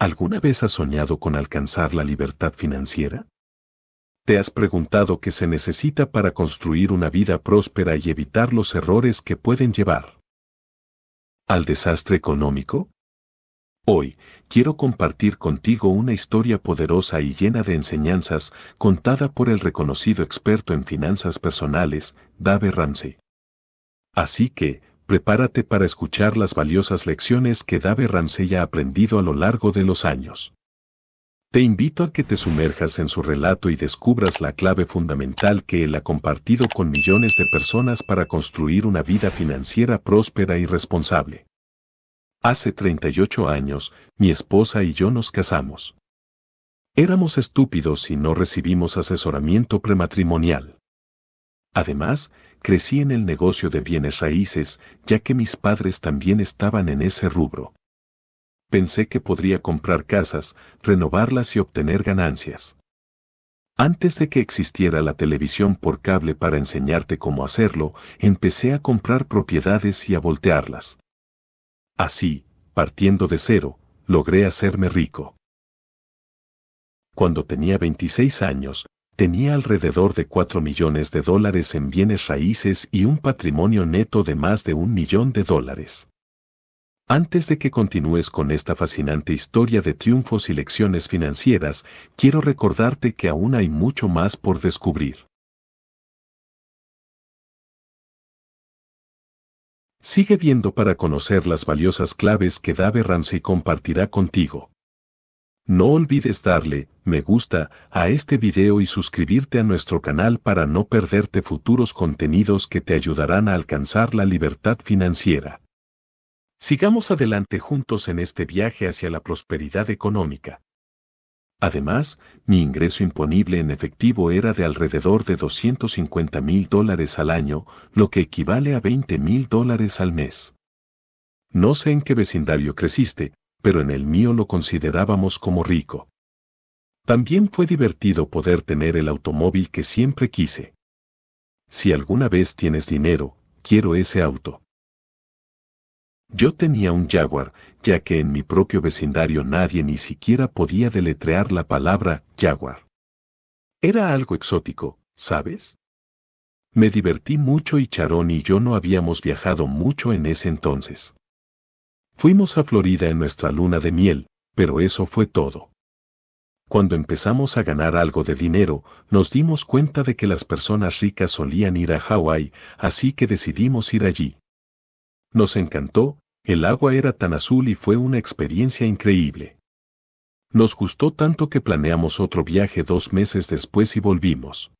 ¿Alguna vez has soñado con alcanzar la libertad financiera? ¿Te has preguntado qué se necesita para construir una vida próspera y evitar los errores que pueden llevar al desastre económico? Hoy, quiero compartir contigo una historia poderosa y llena de enseñanzas contada por el reconocido experto en finanzas personales, Dave Ramsey. Así que, prepárate para escuchar las valiosas lecciones que Dave Ramsey ha aprendido a lo largo de los años. Te invito a que te sumerjas en su relato y descubras la clave fundamental que él ha compartido con millones de personas para construir una vida financiera próspera y responsable. Hace 38 años, mi esposa y yo nos casamos. Éramos estúpidos y no recibimos asesoramiento prematrimonial. Además, crecí en el negocio de bienes raíces, ya que mis padres también estaban en ese rubro. Pensé que podría comprar casas, renovarlas y obtener ganancias. Antes de que existiera la televisión por cable para enseñarte cómo hacerlo, empecé a comprar propiedades y a voltearlas. Así, partiendo de cero, logré hacerme rico. Cuando tenía 26 años, tenía alrededor de 4 millones de dólares en bienes raíces y un patrimonio neto de más de un millón de dólares. Antes de que continúes con esta fascinante historia de triunfos y lecciones financieras, quiero recordarte que aún hay mucho más por descubrir. Sigue viendo para conocer las valiosas claves que Dave Ramsey compartirá contigo. No olvides darle me gusta a este video y suscribirte a nuestro canal para no perderte futuros contenidos que te ayudarán a alcanzar la libertad financiera. Sigamos adelante juntos en este viaje hacia la prosperidad económica. Además, mi ingreso imponible en efectivo era de alrededor de 250 mil dólares al año, lo que equivale a 20 mil dólares al mes. No sé en qué vecindario creciste, pero en el mío lo considerábamos como rico. También fue divertido poder tener el automóvil que siempre quise. Si alguna vez tienes dinero, quiero ese auto. Yo tenía un jaguar, ya que en mi propio vecindario nadie ni siquiera podía deletrear la palabra jaguar. Era algo exótico, ¿sabes? Me divertí mucho y Charón y yo no habíamos viajado mucho en ese entonces. Fuimos a Florida en nuestra luna de miel, pero eso fue todo. Cuando empezamos a ganar algo de dinero, nos dimos cuenta de que las personas ricas solían ir a Hawái, así que decidimos ir allí. Nos encantó, el agua era tan azul y fue una experiencia increíble. Nos gustó tanto que planeamos otro viaje dos meses después y volvimos.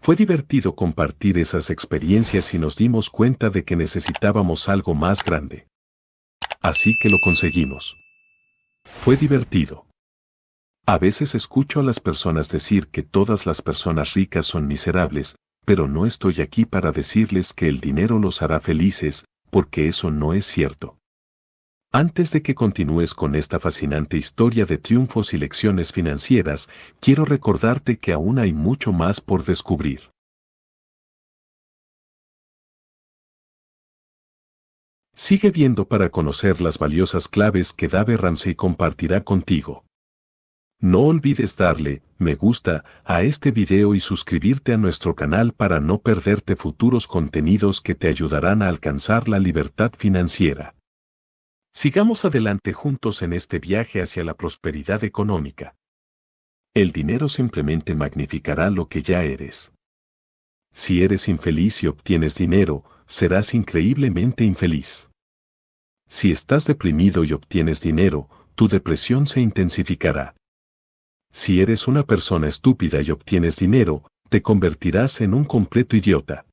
Fue divertido compartir esas experiencias y nos dimos cuenta de que necesitábamos algo más grande. Así que lo conseguimos. Fue divertido. A veces escucho a las personas decir que todas las personas ricas son miserables, pero no estoy aquí para decirles que el dinero los hará felices, porque eso no es cierto. Antes de que continúes con esta fascinante historia de triunfos y lecciones financieras, quiero recordarte que aún hay mucho más por descubrir. Sigue viendo para conocer las valiosas claves que Dave Ramsey compartirá contigo. No olvides darle me gusta a este video y suscribirte a nuestro canal para no perderte futuros contenidos que te ayudarán a alcanzar la libertad financiera. Sigamos adelante juntos en este viaje hacia la prosperidad económica. El dinero simplemente magnificará lo que ya eres. Si eres infeliz y obtienes dinero, serás increíblemente infeliz. Si estás deprimido y obtienes dinero, tu depresión se intensificará. Si eres una persona estúpida y obtienes dinero, te convertirás en un completo idiota.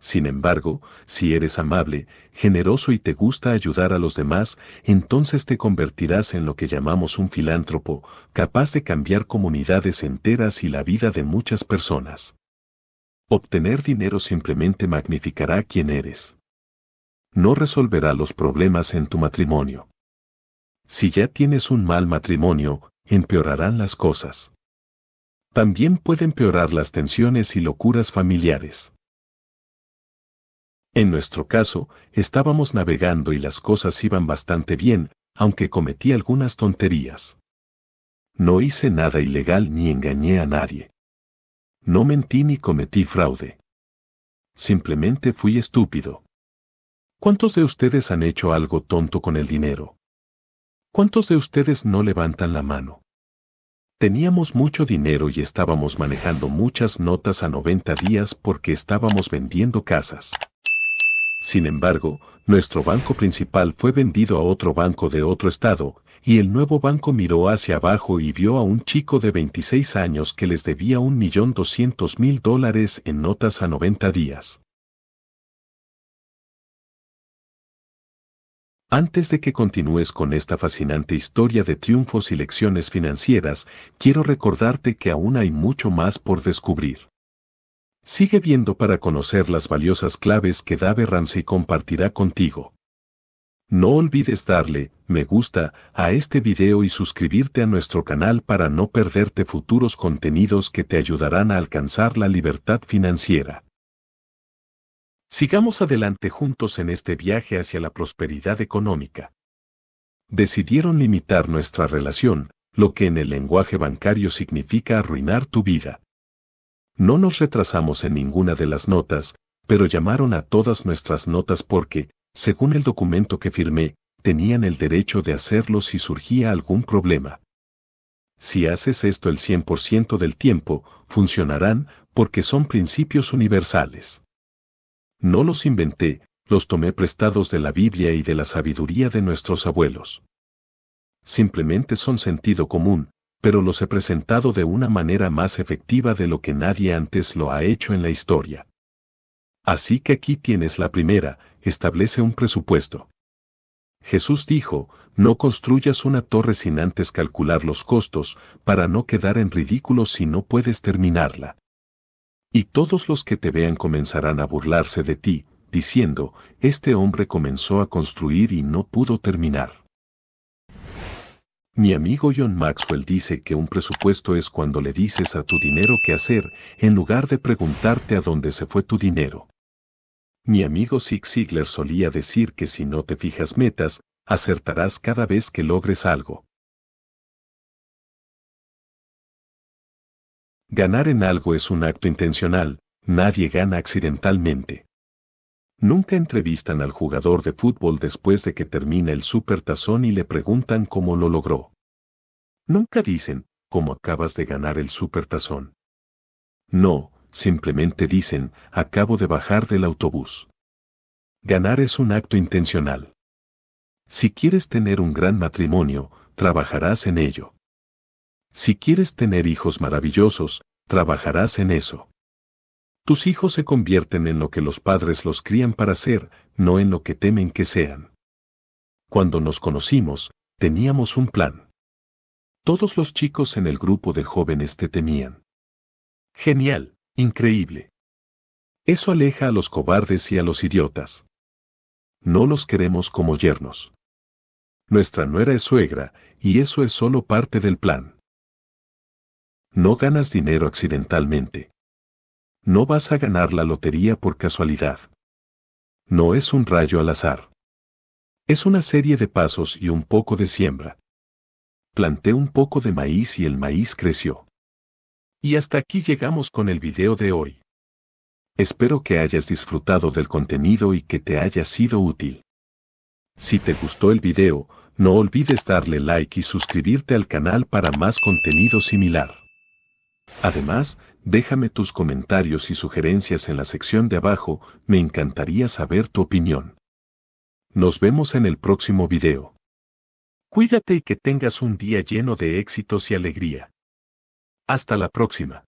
Sin embargo, si eres amable, generoso y te gusta ayudar a los demás, entonces te convertirás en lo que llamamos un filántropo, capaz de cambiar comunidades enteras y la vida de muchas personas. Obtener dinero simplemente magnificará quién eres. No resolverá los problemas en tu matrimonio. Si ya tienes un mal matrimonio, empeorarán las cosas. También puede empeorar las tensiones y locuras familiares. En nuestro caso, estábamos navegando y las cosas iban bastante bien, aunque cometí algunas tonterías. No hice nada ilegal ni engañé a nadie. No mentí ni cometí fraude. Simplemente fui estúpido. ¿Cuántos de ustedes han hecho algo tonto con el dinero? ¿Cuántos de ustedes no levantan la mano? Teníamos mucho dinero y estábamos manejando muchas notas a 90 días porque estábamos vendiendo casas. Sin embargo, nuestro banco principal fue vendido a otro banco de otro estado, y el nuevo banco miró hacia abajo y vio a un chico de 26 años que les debía 1.200.000 dólares en notas a 90 días. Antes de que continúes con esta fascinante historia de triunfos y lecciones financieras, quiero recordarte que aún hay mucho más por descubrir. Sigue viendo para conocer las valiosas claves que Dave Ramsey compartirá contigo. No olvides darle me gusta a este video y suscribirte a nuestro canal para no perderte futuros contenidos que te ayudarán a alcanzar la libertad financiera. Sigamos adelante juntos en este viaje hacia la prosperidad económica. Decidieron limitar nuestra relación, lo que en el lenguaje bancario significa arruinar tu vida. No nos retrasamos en ninguna de las notas, pero llamaron a todas nuestras notas porque, según el documento que firmé, tenían el derecho de hacerlo si surgía algún problema. Si haces esto el 100% del tiempo, funcionarán porque son principios universales. No los inventé, los tomé prestados de la Biblia y de la sabiduría de nuestros abuelos. Simplemente son sentido común, pero los he presentado de una manera más efectiva de lo que nadie antes lo ha hecho en la historia. Así que aquí tienes la primera, establece un presupuesto. Jesús dijo, no construyas una torre sin antes calcular los costos, para no quedar en ridículo si no puedes terminarla. Y todos los que te vean comenzarán a burlarse de ti, diciendo, este hombre comenzó a construir y no pudo terminar. Mi amigo John Maxwell dice que un presupuesto es cuando le dices a tu dinero qué hacer, en lugar de preguntarte a dónde se fue tu dinero. Mi amigo Zig Ziglar solía decir que si no te fijas metas, acertarás cada vez que logres algo. Ganar en algo es un acto intencional, nadie gana accidentalmente. Nunca entrevistan al jugador de fútbol después de que termina el supertazón y le preguntan cómo lo logró. Nunca dicen, ¿cómo acabas de ganar el supertazón? No, simplemente dicen, acabo de bajar del autobús. Ganar es un acto intencional. Si quieres tener un gran matrimonio, trabajarás en ello. Si quieres tener hijos maravillosos, trabajarás en eso. Tus hijos se convierten en lo que los padres los crían para ser, no en lo que temen que sean. Cuando nos conocimos, teníamos un plan. Todos los chicos en el grupo de jóvenes te temían. Genial, increíble. Eso aleja a los cobardes y a los idiotas. No los queremos como yernos. Nuestra nuera es suegra, y eso es solo parte del plan. No ganas dinero accidentalmente. No vas a ganar la lotería por casualidad. No es un rayo al azar. Es una serie de pasos y un poco de siembra. Planté un poco de maíz y el maíz creció. Y hasta aquí llegamos con el video de hoy. Espero que hayas disfrutado del contenido y que te haya sido útil. Si te gustó el video, no olvides darle like y suscribirte al canal para más contenido similar. Además, déjame tus comentarios y sugerencias en la sección de abajo, me encantaría saber tu opinión. Nos vemos en el próximo video. Cuídate y que tengas un día lleno de éxitos y alegría. Hasta la próxima.